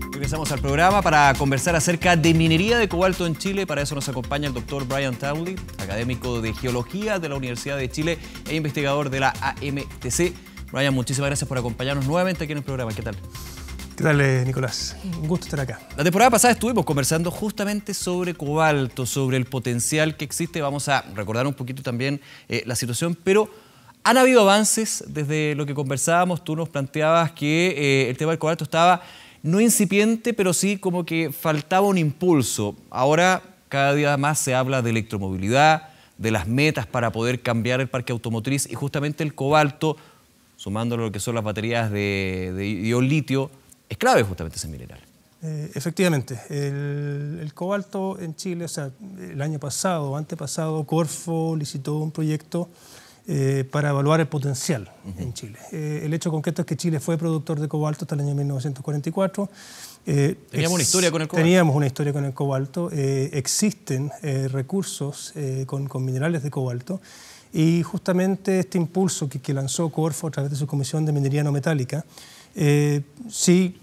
Regresamos al programa para conversar acerca de minería de cobalto en Chile. Para eso nos acompaña el doctor Brian Townley, académico de Geología de la Universidad de Chile e investigador de la AMTC. Brian, muchísimas gracias por acompañarnos nuevamente aquí en el programa. ¿Qué tal? ¿Qué tal, eh, Nicolás? Un gusto estar acá. La temporada pasada estuvimos conversando justamente sobre cobalto, sobre el potencial que existe. Vamos a recordar un poquito también eh, la situación, pero han habido avances desde lo que conversábamos. Tú nos planteabas que eh, el tema del cobalto estaba no incipiente, pero sí como que faltaba un impulso. Ahora cada día más se habla de electromovilidad, de las metas para poder cambiar el parque automotriz y justamente el cobalto, sumando lo que son las baterías de, litio, es clave justamente ese mineral. Eh, efectivamente, el, el, cobalto en Chile, o sea, el año pasado, antepasado, Corfo licitó un proyecto eh, para evaluar el potencial en Chile. Eh, el hecho concreto es que Chile fue productor de cobalto hasta el año 1944. Eh, teníamos una historia con el cobalto. Teníamos una historia con el cobalto. existen recursos con, minerales de cobalto. Y justamente este impulso que, que lanzó Corfo a través de su Comisión de Minería No Metálica, sí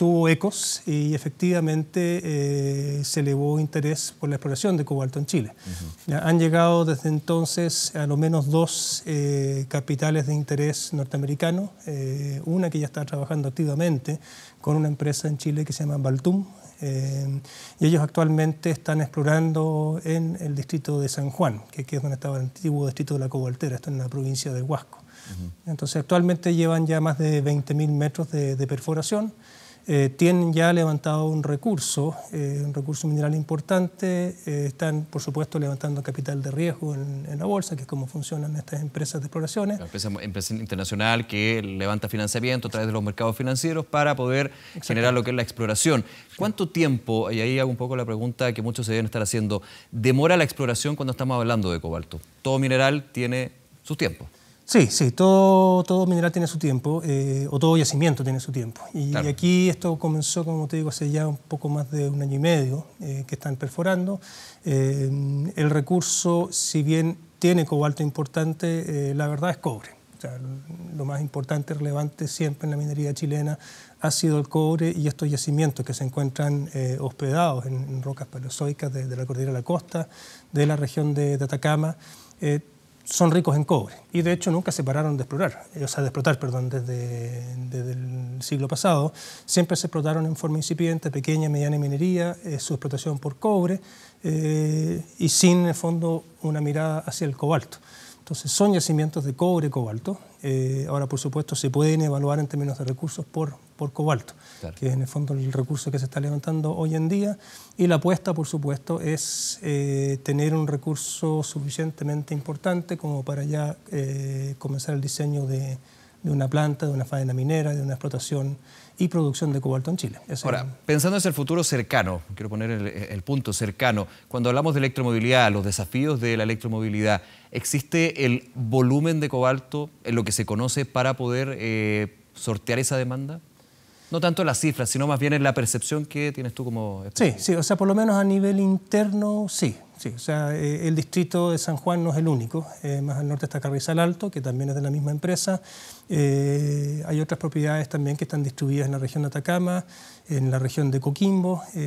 tuvo ecos y efectivamente eh, se elevó interés por la exploración de cobalto en Chile. Han llegado desde entonces a lo menos dos eh, capitales de interés norteamericanos, eh, una que ya está trabajando activamente con una empresa en Chile que se llama Baltum, y ellos actualmente están explorando en el distrito de San Juan, que, es donde estaba el antiguo distrito de la cobaltera, está en la provincia de Huasco. Entonces actualmente llevan ya más de 20.000 metros de, de perforación. Eh, tienen ya levantado un recurso, eh, un recurso mineral importante. Eh, están, por supuesto, levantando capital de riesgo en, la bolsa, que es como funcionan estas empresas de exploraciones. La empresa, internacional que levanta financiamiento a través de los mercados financieros para poder generar lo que es la exploración. ¿Cuánto tiempo, y ahí hago un poco la pregunta que muchos se deben estar haciendo, demora la exploración cuando estamos hablando de cobalto? Todo mineral tiene su tiempo. Sí, sí, todo, todo mineral tiene su tiempo, eh, o todo yacimiento tiene su tiempo. Y, aquí esto comenzó, como te digo, hace ya un poco más de un año y medio eh, que están perforando. Eh, el recurso, si bien tiene cobalto importante, la verdad es cobre. O sea, lo más importante, relevante siempre en la minería chilena ha sido el cobre y estos yacimientos que se encuentran hospedados en, rocas paleozoicas de, la cordillera de la costa, de la región de, Atacama son ricos en cobre y de hecho nunca se pararon de explorar, eh, o sea, explotar, perdón, desde, desde el siglo pasado. Siempre se explotaron en forma incipiente, pequeña, mediana minería, eh, su explotación por cobre eh, y sin, en el fondo, una mirada hacia el cobalto. Entonces son yacimientos de cobre, cobalto. Eh, ahora, por supuesto, se pueden evaluar en términos de recursos por, por cobalto, que es en el fondo el recurso que se está levantando hoy en día. Y la apuesta, por supuesto, es eh, tener un recurso suficientemente importante como para ya eh, comenzar el diseño de, de una planta, de una faena minera, de una explotación y producción de cobalto en Chile. Ahora, pensando en el futuro cercano, quiero poner el, punto cercano, cuando hablamos de electromovilidad, los desafíos de la electromovilidad, ¿existe el volumen de cobalto en lo que se conoce para poder eh, sortear esa demanda? No tanto en las cifras, sino más bien en la percepción que tienes tú como... Sí, sí, o sea, por lo menos a nivel interno, sí. sí o sea, eh, el distrito de San Juan no es el único. Eh, más al norte está Carrizal Alto, que también es de la misma empresa. Eh, hay otras propiedades también que están distribuidas en la región de Atacama, en la región de Coquimbo, hay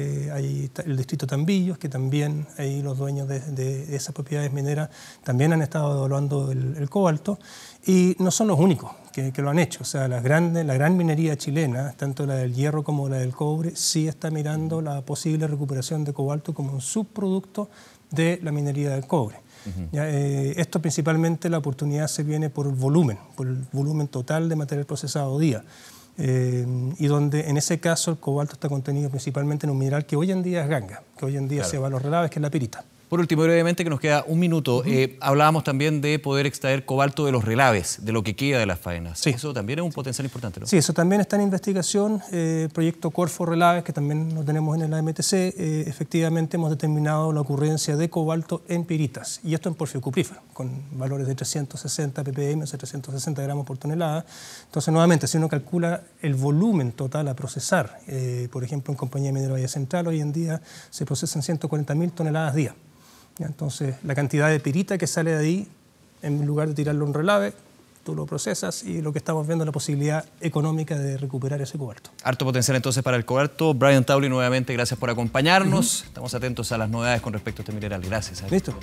eh, el distrito Tambillos, que también ahí los dueños de, esas propiedades mineras también han estado evaluando el, cobalto y no son los únicos que, lo han hecho. O sea, la gran minería chilena, tanto la del hierro como la del cobre, sí está mirando la posible recuperación de cobalto como un subproducto de la minería del cobre. Eh, esto principalmente la oportunidad se viene por volumen, por el volumen total de material procesado día. Eh, y donde en ese caso el cobalto está contenido principalmente en un mineral que hoy en día es ganga, que hoy en día se va a los relaves, que es la pirita. Por último, brevemente, que nos queda un minuto, eh, hablábamos también de poder extraer cobalto de los relaves, de lo que queda de las faenas. Sí. Eso también es un potencial importante, Sí, eso también está en investigación. Eh, proyecto Corfo Relaves, que también lo tenemos en el AMTC, eh, efectivamente hemos determinado la ocurrencia de cobalto en piritas, y esto en porfiocuprífero, con valores de 360 ppm, o sea, 360 gramos por tonelada. Entonces, nuevamente, si uno calcula el volumen total a procesar, eh, por ejemplo, en Compañía Minera Valle Central, hoy en día se procesan 140.000 toneladas al día. Entonces, la cantidad de pirita que sale de ahí, en lugar de tirarlo a un relave, tú lo procesas y lo que estamos viendo es la posibilidad económica de recuperar ese coberto. Harto potencial entonces para el coberto. Brian Tauli, nuevamente, gracias por acompañarnos. Estamos atentos a las novedades con respecto a este mineral. Gracias. Listo.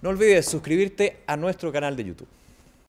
No olvides suscribirte a nuestro canal de YouTube.